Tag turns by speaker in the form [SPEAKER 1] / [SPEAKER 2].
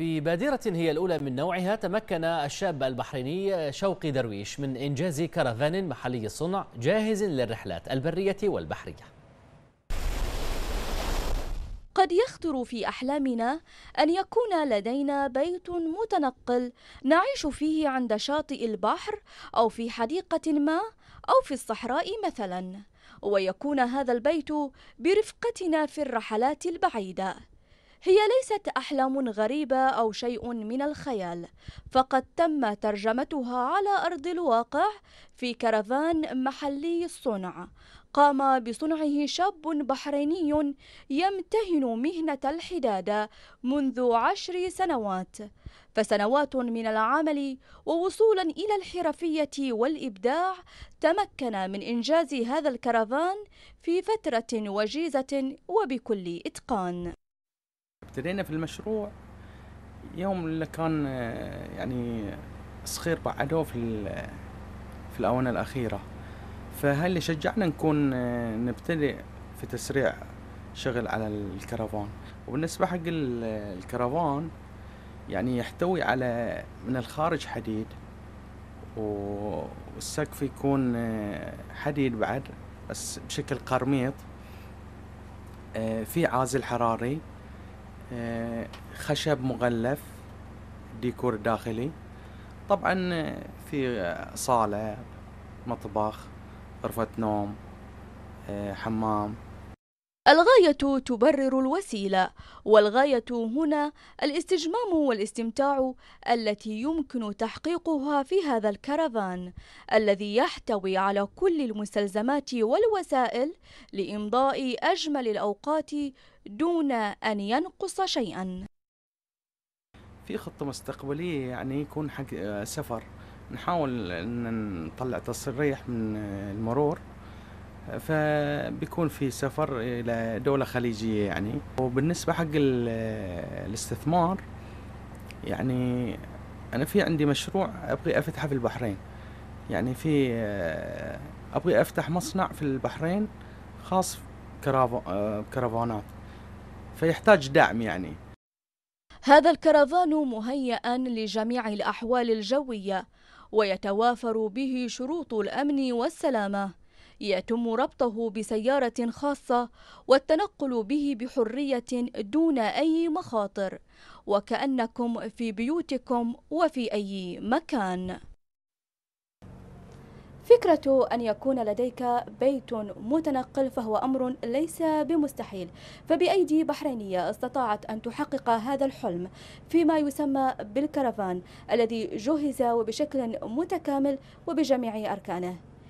[SPEAKER 1] في بادرة هي الأولى من نوعها تمكن الشاب البحريني شوقي درويش من
[SPEAKER 2] إنجاز كرفان محلي الصنع جاهز للرحلات البرية والبحرية
[SPEAKER 1] قد يخطر في أحلامنا أن يكون لدينا بيت متنقل نعيش فيه عند شاطئ البحر أو في حديقة ما أو في الصحراء مثلا ويكون هذا البيت برفقتنا في الرحلات البعيده هي ليست أحلام غريبة أو شيء من الخيال فقد تم ترجمتها على أرض الواقع في كرفان محلي الصنع قام بصنعه شاب بحريني يمتهن مهنة الحدادة منذ عشر سنوات فسنوات من العمل ووصولا إلى الحرفية والإبداع تمكن من إنجاز هذا الكرفان في فترة وجيزة وبكل إتقان
[SPEAKER 2] ابتدينا في المشروع يوم اللي كان آه، يعني صخير بعدوه في في الآونة الأخيرة فهاي اللي شجعنا نكون آه، نبتدئ في تسريع شغل على الكرفان وبالنسبة حق الكرفان يعني يحتوي على من الخارج حديد والسقف يكون آه، حديد بعد بس بشكل قرميط في عازل حراري خشب مغلف ديكور داخلي طبعا في صالة مطبخ غرفة نوم حمام
[SPEAKER 1] الغاية تبرر الوسيلة، والغاية هنا الاستجمام والاستمتاع التي يمكن تحقيقها في هذا الكرفان الذي يحتوي على كل المستلزمات والوسائل لإمضاء أجمل الأوقات دون أن ينقص شيئا.
[SPEAKER 2] في خطة مستقبلية يعني يكون حق آه، سفر، نحاول أن نطلع تصريح من آه، المرور فبيكون في سفر الى دوله خليجيه يعني وبالنسبه حق الاستثمار يعني انا في عندي مشروع ابغي افتحه في البحرين يعني في آه، ابغي افتح مصنع في البحرين خاص كرافانات آه، فيحتاج دعم يعني
[SPEAKER 1] هذا الكرفان مهيأ لجميع الأحوال الجوية ويتوافر به شروط الأمن والسلامة يتم ربطه بسيارة خاصة والتنقل به بحرية دون أي مخاطر وكأنكم في بيوتكم وفي أي مكان فكرة أن يكون لديك بيت متنقل فهو أمر ليس بمستحيل فبأيدي بحرينية استطاعت أن تحقق هذا الحلم فيما يسمى بالكرفان الذي جهز وبشكل متكامل وبجميع أركانه